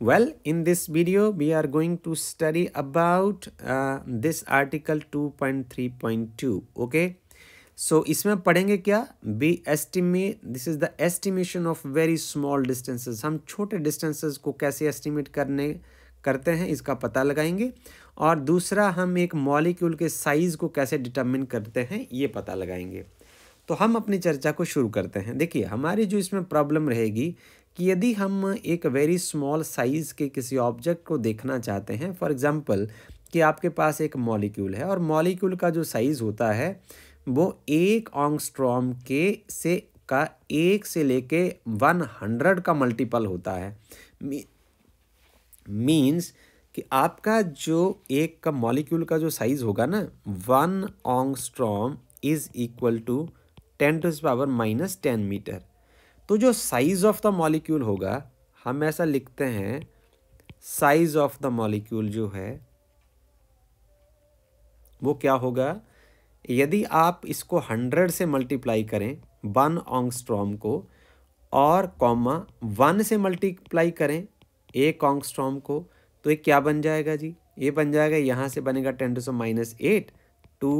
well in this video we are going to study about uh, this article 2.3.2 okay so so, इसमें पढ़ेंगे क्या we estimate this is the estimation of very small distances हम छोटे distances को कैसे estimate करने करते हैं इसका पता लगाएंगे और दूसरा हम एक मॉलिक्यूल के साइज़ को कैसे डिटर्मिन करते हैं ये पता लगाएंगे तो हम अपनी चर्चा को शुरू करते हैं देखिए हमारी जो इसमें प्रॉब्लम रहेगी कि यदि हम एक वेरी स्मॉल साइज़ के किसी ऑब्जेक्ट को देखना चाहते हैं फॉर एग्ज़ाम्पल कि आपके पास एक मॉलिक्यूल है और मॉलिक्यूल का जो साइज़ होता है वो एक ऑंगस्ट्रॉम के से का एक से लेके वन हंड्रेड का मल्टीपल होता है मीन्स कि आपका जो एक का मॉलिक्यूल का जो साइज़ होगा ना one angstrom is equal to ten to power minus ten metre तो जो साइज़ ऑफ द मॉलिक्यूल होगा हम ऐसा लिखते हैं साइज़ ऑफ द मॉलिक्यूल जो है वो क्या होगा यदि आप इसको हंड्रेड से मल्टीप्लाई करें वन ऑंगस्ट्रॉम को और कॉमा वन से मल्टीप्लाई करें एक ऑंगस्ट्रॉम को तो ये क्या बन जाएगा जी ये बन जाएगा यहाँ से बनेगा ten to so minus eight to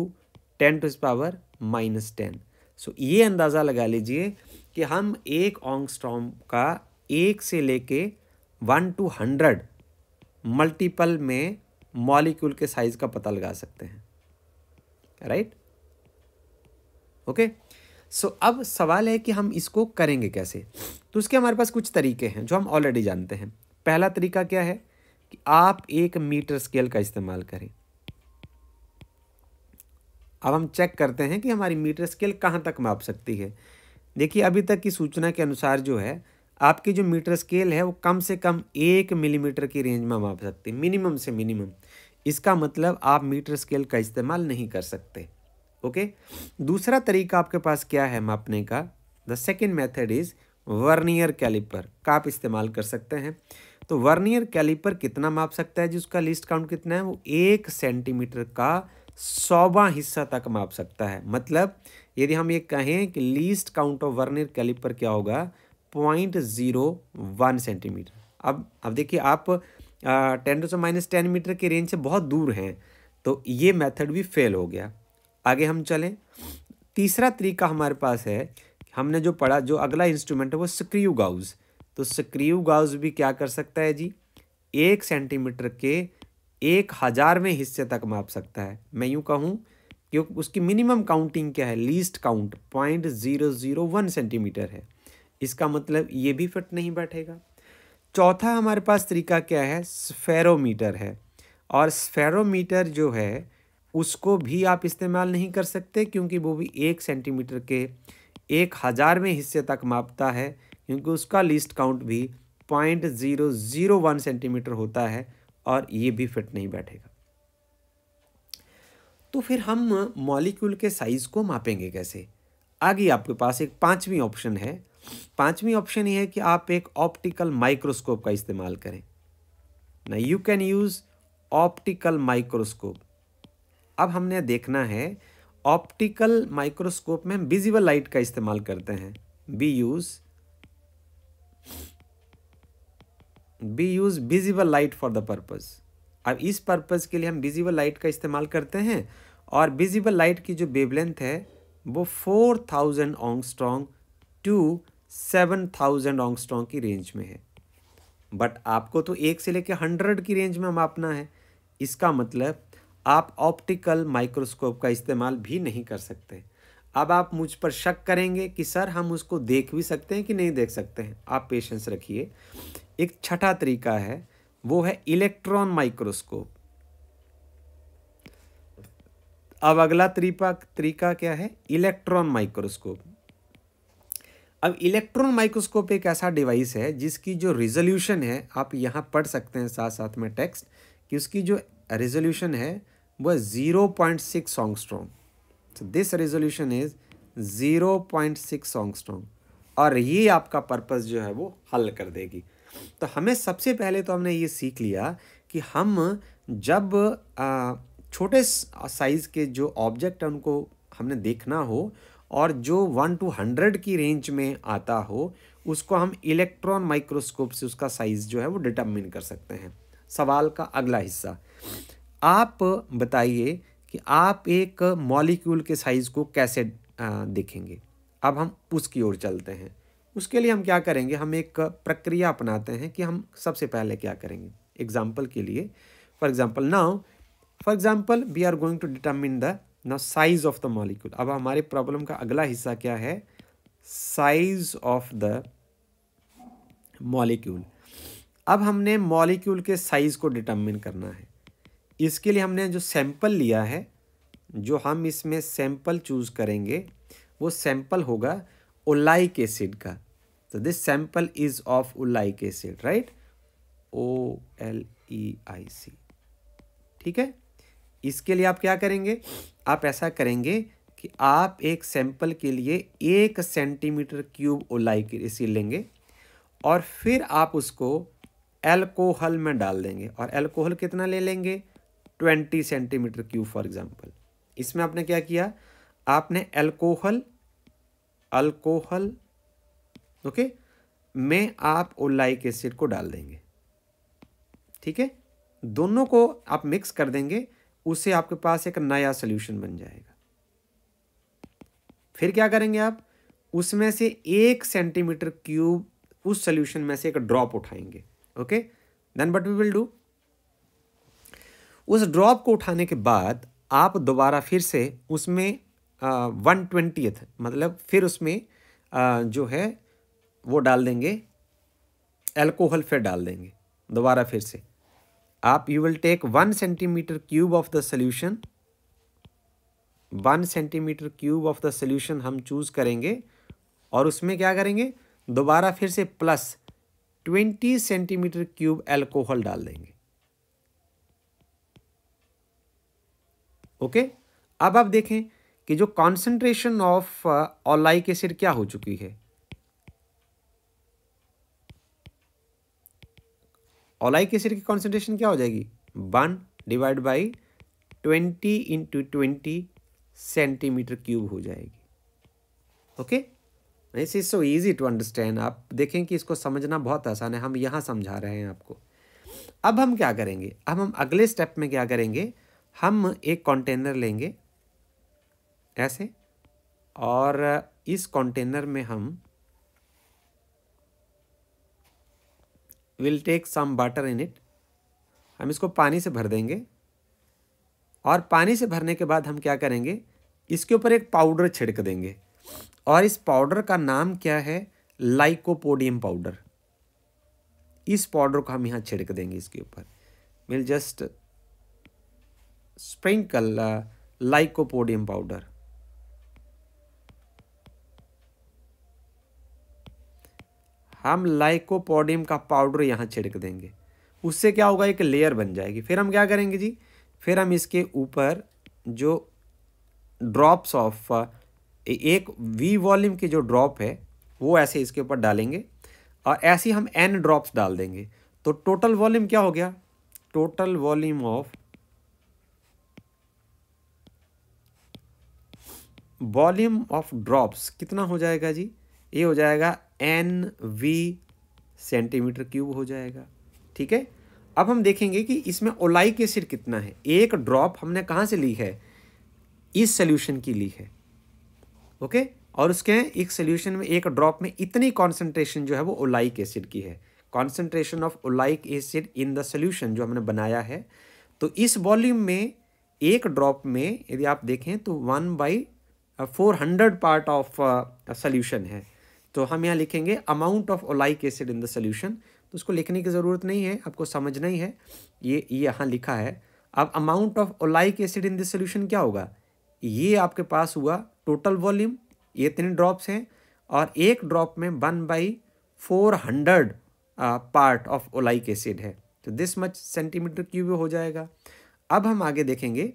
ten to power minus ten so ये अंदाज़ा लगा लीजिए कि हम एक स्ट्रॉम का एक से लेके वन टू हंड्रेड मल्टीपल में मॉलिक्यूल के साइज़ का पता लगा सकते हैं राइट ओके सो अब सवाल है कि हम इसको करेंगे कैसे तो उसके हमारे पास कुछ तरीके हैं जो हम ऑलरेडी जानते हैं पहला तरीका क्या है कि आप एक मीटर स्केल का इस्तेमाल करें अब हम चेक करते हैं कि हमारी मीटर स्केल कहाँ तक माप सकती है देखिए अभी तक की सूचना के अनुसार जो है आपकी जो मीटर स्केल है वो कम से कम एक मिलीमीटर की रेंज में माप सकते हैं मिनिमम से मिनिमम इसका मतलब आप मीटर स्केल का इस्तेमाल नहीं कर सकते ओके दूसरा तरीका आपके पास क्या है मापने का the second method is vernier calliper का आप इस्तेमाल कर सकते हैं तो वर्नियर कैलिपर कितना माप सकता है जिसका लिस्ट काउंट कितना है वो एक सेंटीमीटर का सौवा हिस्सा तक माप सकता है मतलब यदि हम ये कहें कि least count of vernier calliper क्या होगा पॉइंट ज़ीरो वन सेंटीमीटर अब अब देखिए आप ten to so minus ten metre के रेंज से बहुत दूर हैं तो ये मेथड भी फेल हो गया आगे हम चलें तीसरा तरीका हमारे पास है हमने जो पढ़ा जो अगला इंस्ट्रूमेंट है वो स्क्रीव गाउज तो स्क्रीव गाउज भी क्या कर सकता है जी एक सेंटीमीटर के एक हज़ारवें हिस्से तक माप सकता है मैं यूँ कहूँ क्योंकि उसकी मिनिमम काउंटिंग क्या है least count point zero zero one centimetre है इसका मतलब ये भी फिट नहीं बैठेगा चौथा हमारे पास तरीका क्या है स्फेरोमीटर है और स्फेरोमीटर जो है उसको भी आप इस्तेमाल नहीं कर सकते क्योंकि वो भी एक सेंटीमीटर के एक हज़ार में हिस्से तक मापता है क्योंकि उसका लिस्ट काउंट भी point zero zero one centimetre होता है और ये भी फिट नहीं बैठेगा तो फिर हम मॉलिक्यूल के साइज़ को मापेंगे कैसे आगे आपके पास एक पांचवी ऑप्शन है पांचवी ऑप्शन ये है कि आप एक ऑप्टिकल माइक्रोस्कोप का इस्तेमाल करें ना you can use optical microscope अब हमने देखना है ऑप्टिकल माइक्रोस्कोप में हम विजिबल लाइट का इस्तेमाल करते हैं we use we use visible light for the purpose अब इस पर्पज़ के लिए हम विजिबल लाइट का इस्तेमाल करते हैं और विजिबल लाइट की जो वेवलेंथ है वो four thousand angstrom to seven thousand angstrom की रेंज में है बट आपको तो एक से लेकर हंड्रेड की रेंज में मापना है इसका मतलब आप ऑप्टिकल माइक्रोस्कोप का इस्तेमाल भी नहीं कर सकते अब आप मुझ पर शक करेंगे कि सर हम उसको देख भी सकते हैं कि नहीं देख सकते हैं आप पेशेंस रखिए एक छठा तरीका है वो है इलेक्ट्रॉन माइक्रोस्कोप अब अगला त्रिपा तरीका क्या है इलेक्ट्रॉन माइक्रोस्कोप अब इलेक्ट्रॉन माइक्रोस्कोप एक ऐसा डिवाइस है जिसकी जो रिजोल्यूशन है आप यहाँ पढ़ सकते हैं साथ साथ में टेक्स्ट कि उसकी जो रेजोल्यूशन है वह ज़ीरो पॉइंट सिक्स सॉन्गस्ट्रॉन्ग तो this resolution is zero point six angstrom और ये आपका पर्पज़ जो है वो हल कर देगी तो हमें सबसे पहले तो हमने ये सीख लिया कि हम जब आ, छोटे साइज़ के जो ऑब्जेक्ट हैं उनको हमने देखना हो और जो वन टू हंड्रेड की रेंज में आता हो उसको हम इलेक्ट्रॉन माइक्रोस्कोप से उसका साइज़ जो है वो डिटर्मिन कर सकते हैं सवाल का अगला हिस्सा आप बताइए कि आप एक मॉलिक्यूल के साइज़ को कैसे देखेंगे अब हम उसकी ओर चलते हैं उसके लिए हम क्या करेंगे हम एक प्रक्रिया अपनाते हैं कि हम सबसे पहले क्या करेंगे एग्जाम्पल के लिए for example now for example we are going to determine the now size of the molecule अब हमारे प्रॉब्लम का अगला हिस्सा क्या है साइज ऑफ द मॉलिक्यूल अब हमने मॉलिक्यूल के साइज़ को डिटर्मिन करना है इसके लिए हमने जो सैंपल लिया है जो हम इसमें सैंपल चूज़ करेंगे वो सैंपल होगा ओलाइक एसिड का तो this sample is of oleic acid right O L E I C ठीक है इसके लिए आप क्या करेंगे आप ऐसा करेंगे कि आप एक सैंपल के लिए एक सेंटीमीटर क्यूब ओलाई से लेंगे और फिर आप उसको एल्कोहल में डाल देंगे और एल्कोहल कितना ले लेंगे twenty centimetre cube for example इसमें आपने क्या किया आपने एल्कोहल अल्कोहल ओके में आप ओलाइक एसिड को डाल देंगे ठीक है दोनों को आप मिक्स कर देंगे उससे आपके पास एक नया सोल्यूशन बन जाएगा फिर क्या करेंगे आप उसमें से एक सेंटीमीटर क्यूब उस सोल्यूशन में से एक ड्रॉप उठाएंगे okay then but we will do उस ड्रॉप को उठाने के बाद आप दोबारा फिर से उसमें वन ट्वेंटी मतलब फिर उसमें आ, जो है वो डाल देंगे एल्कोहल फिर डाल देंगे दोबारा फिर से आप you will take one centimetre cube of the solution one centimetre cube of the solution हम चूज करेंगे और उसमें क्या करेंगे दोबारा फिर से plus twenty centimetre cube alcohol डाल देंगे ओके अब आप देखें कि जो कॉन्सेंट्रेशन ऑफ ऑलाइक एसिड क्या हो चुकी है ओलाइक एसिड की कॉन्सेंट्रेशन क्या हो जाएगी one divide by twenty into twenty centimetre cube हो जाएगी okay this is so easy to understand आप देखें कि इसको समझना बहुत आसान है हम यहाँ समझा रहे हैं आपको अब हम क्या करेंगे अब हम अगले स्टेप में क्या करेंगे हम एक कंटेनर लेंगे ऐसे और इस कंटेनर में हम will take some water in it हम इसको पानी से भर देंगे और पानी से भरने के बाद हम क्या करेंगे इसके ऊपर एक पाउडर छिड़क देंगे और इस पाउडर का नाम क्या है लाइकोपोडियम पाउडर इस पाउडर को हम यहाँ छिड़क देंगे इसके ऊपर will just sprinkle lycopodium powder हम लाइकोपोडियम का पाउडर यहाँ छिड़क देंगे उससे क्या होगा एक लेयर बन जाएगी फिर हम क्या करेंगे जी फिर हम इसके ऊपर जो ड्रॉप्स ऑफ एक वी वॉल्यूम की जो ड्रॉप है वो ऐसे इसके ऊपर डालेंगे और ऐसे हम एन ड्रॉप्स डाल देंगे तो टोटल वॉल्यूम क्या हो गया total volume of volume of drops कितना हो जाएगा जी ये हो जाएगा एन वी सेंटीमीटर क्यूब हो जाएगा ठीक है अब हम देखेंगे कि इसमें ओलाई के सिर कितना है एक ड्रॉप हमने कहाँ से ली है इस सोल्यूशन की ली है ओके और उसके एक सोल्यूशन में एक ड्रॉप में इतनी कॉन्सेंट्रेशन जो है वो ओलाइक एसिड की है concentration of oleic acid in the solution जो हमने बनाया है तो इस वॉल्यूम में एक ड्रॉप में यदि आप देखें तो one by four hundred part of solution है तो हम यहाँ लिखेंगे amount of oleic acid in the solution तो उसको लिखने की ज़रूरत नहीं है आपको समझना ही है ये ये यहाँ लिखा है अब amount of oleic acid in the solution क्या होगा ये आपके पास हुआ टोटल वॉल्यूम ये इतने ड्रॉप्स हैं और एक ड्रॉप में one by four hundred part of oleic acid है तो दिस मच सेंटीमीटर क्यूब हो जाएगा अब हम आगे देखेंगे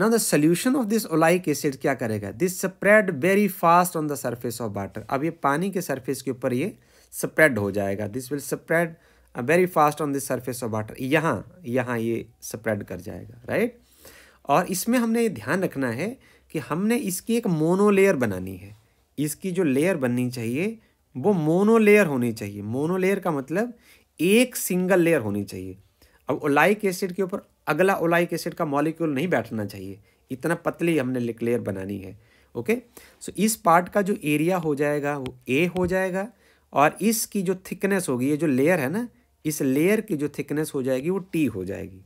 ना the solution of this oleic acid क्या करेगा this spread very fast on the surface of water अब ये पानी के सर्फेस के ऊपर ये स्प्रेड हो जाएगा this will spread very fast on this surface of water यहाँ यहाँ ये स्प्रेड कर जाएगा राइट और इसमें हमने ये ध्यान रखना है कि हमने इसकी एक मोनो लेयर बनानी है इसकी जो लेयर बननी चाहिए वो मोनो लेयर होनी चाहिए मोनो लेयर का मतलब एक सिंगल लेयर होनी चाहिए अब ओलाइक एसिड के ऊपर अगला ओलाइक एसिड का मॉलिक्यूल नहीं बैठना चाहिए इतना पतली हमने लेयर बनानी है ओके सो so, इस पार्ट का जो एरिया हो जाएगा वो ए हो जाएगा और इसकी जो थिकनेस होगी ये जो लेयर है ना इस लेयर की जो थिकनेस हो जाएगी वो टी हो जाएगी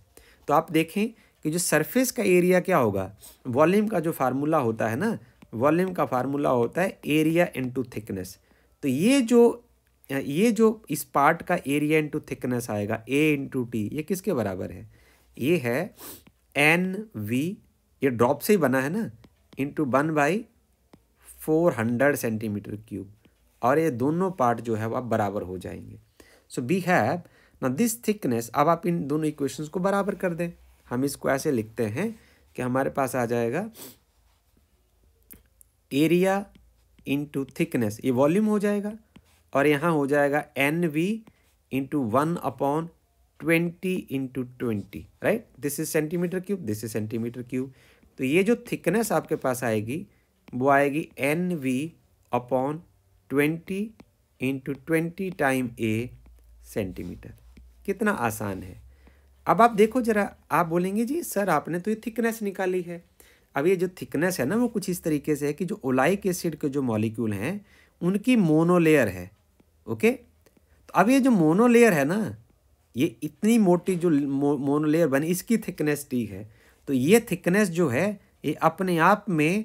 तो आप देखें कि जो सरफेस का एरिया क्या होगा वॉल्यूम का जो फार्मूला होता है ना वॉल्यूम का फार्मूला होता है एरिया इंटू थिकनेस तो ये जो ये जो इस पार्ट का एरिया इंटू थिकनेस आएगा ए इंटू टी ये किसके बराबर है ये है एन वी ये ड्रॉप से ही बना है ना into one by four hundred centimetre cube और ये दोनों पार्ट जो है वो आप बराबर हो जाएंगे सो वी हैव ना दिस थिकनेस अब आप इन दोनों इक्वेशंस को बराबर कर दें हम इसको ऐसे लिखते हैं कि हमारे पास आ जाएगा एरिया इंटू थिकनेस ये वॉल्यूम हो जाएगा और यहाँ हो जाएगा N V into one upon twenty into twenty right this is centimetre cube this is centimetre cube तो ये जो थिकनेस आपके पास आएगी वो आएगी N V upon twenty into twenty time A centimetre कितना आसान है अब आप देखो जरा आप बोलेंगे जी सर आपने तो ये थिकनेस निकाली है अब ये जो थिकनेस है ना वो कुछ इस तरीके से है कि जो ओलाइक एसिड के जो मॉलिक्यूल हैं उनकी मोनोलेयर है ओके तो अब ये जो मोनोलेयर है ना ये इतनी मोटी जो मोनोलेयर बनी इसकी थिकनेस टी है तो ये थिकनेस जो है ये अपने आप में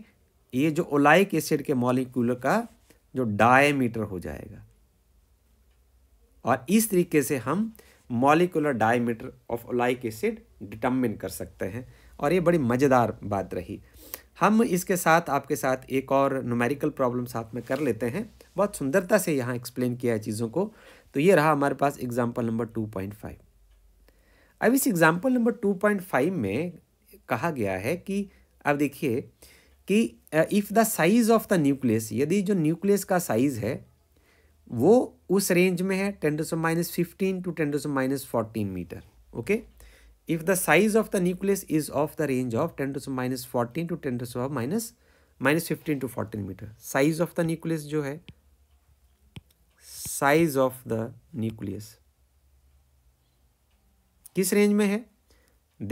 ये जो ओलाइक एसिड के मॉलिक्यूल का जो डायमीटर हो जाएगा और इस तरीके से हम molecular diameter of oleic acid determine कर सकते हैं और ये बड़ी मज़ेदार बात रही हम इसके साथ आपके साथ एक और नुमेरिकल प्रॉब्लम साथ में कर लेते हैं बहुत सुंदरता से यहाँ एक्सप्लेन किया है चीज़ों को तो ये रहा हमारे पास example number two point five अब इस example number two point five में कहा गया है कि अब देखिए कि if the size of the nucleus यदि जो न्यूक्लियस का साइज़ है वो उस रेंज में है ten to so minus fifteen to ten to so minus fourteen metre okay if the size of the nucleus is of the range of ten to so minus fourteen to ten to so minus minus fifteen to fourteen metre size of the nucleus जो है size of the nucleus किस range में है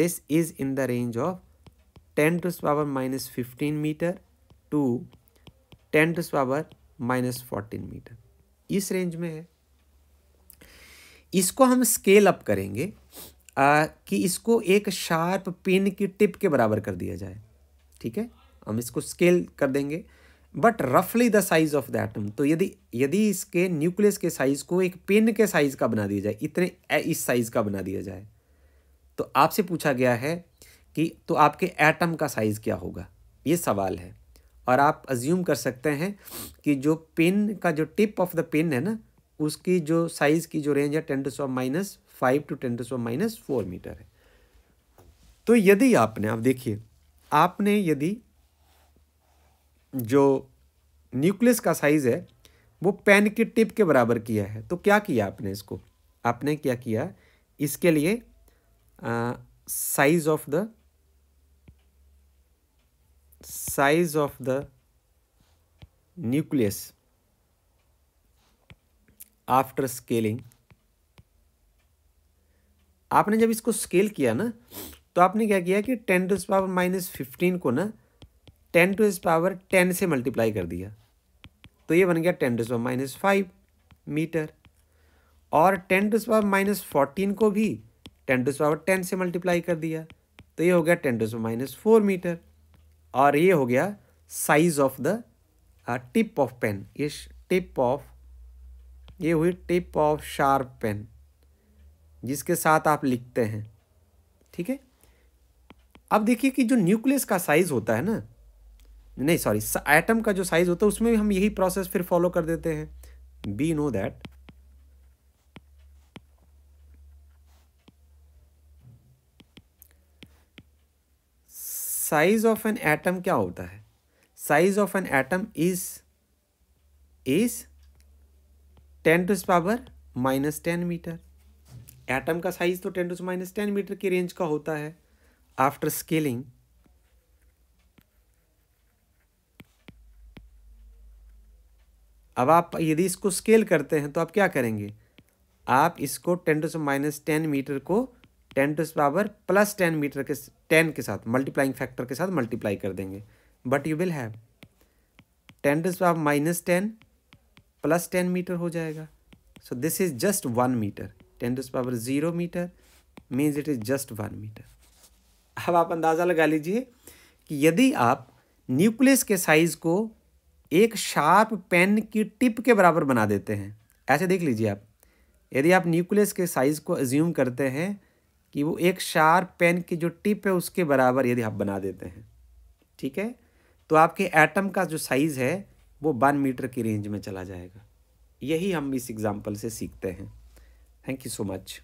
this is in the range of ten to power minus fifteen metre to ten to power minus fourteen metre इस range में है इसको हम स्केल अप करेंगे आ, कि इसको एक शार्प पिन की टिप के बराबर कर दिया जाए ठीक है हम इसको स्केल कर देंगे बट रफली the size of the atom तो यदि यदि इसके न्यूक्लियस के साइज को एक पेन के साइज का बना दिया जाए इतने इस साइज का बना दिया जाए तो आपसे पूछा गया है कि तो आपके एटम का साइज क्या होगा ये सवाल है और आप अज्यूम कर सकते हैं कि जो पेन का जो टिप ऑफ द पेन है ना उसकी जो साइज़ की जो रेंज है ten to so minus five to ten to so minus four metre है तो यदि आपने आप देखिए आपने यदि जो न्यूक्लियस का साइज़ है वो पेन की टिप के बराबर किया है तो क्या किया आपने इसको आपने क्या किया इसके लिए size of the size of the nucleus after scaling आपने जब इसको स्केल किया ना तो आपने क्या किया कि ten to power minus fifteen को ना टेन टू इस पावर टेन से मल्टीप्लाई कर दिया तो ये बन गया ten to power minus five metre और ten to power minus fourteen को भी टेन टू पावर टेन से मल्टीप्लाई कर दिया तो ये हो गया ten to minus four metre और ये हो गया size of the tip of pen ये टिप ऑफ ये हुई टिप ऑफ शार्प पेन जिसके साथ आप लिखते हैं ठीक है अब देखिए कि जो न्यूक्लियस का साइज होता है ना नहीं सॉरी एटम का जो साइज होता है उसमें भी हम यही प्रोसेस फिर फॉलो कर देते हैं we know that size of an atom क्या होता है size of an atom is is ten to power minus ten metre atom का साइज तो ten to minus ten metre की रेंज का होता है आफ्टर स्केलिंग अब आप यदि इसको स्केल करते हैं तो आप क्या करेंगे आप इसको टेन टू से माइनस टेन मीटर को ten to power plus ten metre के टेन के साथ मल्टीप्लाइंग फैक्टर के साथ मल्टीप्लाई कर देंगे but you will have ten to power minus ten plus ten metre हो जाएगा so this is just one metre ten to power zero metre means it is just one metre अब आप अंदाज़ा लगा लीजिए कि यदि आप न्यूक्लियस के साइज़ को एक शार्प पेन की टिप के बराबर बना देते हैं ऐसे देख लीजिए आप यदि आप न्यूक्लियस के साइज़ को एज्यूम करते हैं कि वो एक शार्प पेन की जो टिप है उसके बराबर यदि आप बना देते हैं ठीक है तो आपके एटम का जो साइज़ है वो वन मीटर की रेंज में चला जाएगा यही हम इस एग्ज़ाम्पल से सीखते हैं थैंक यू सो मच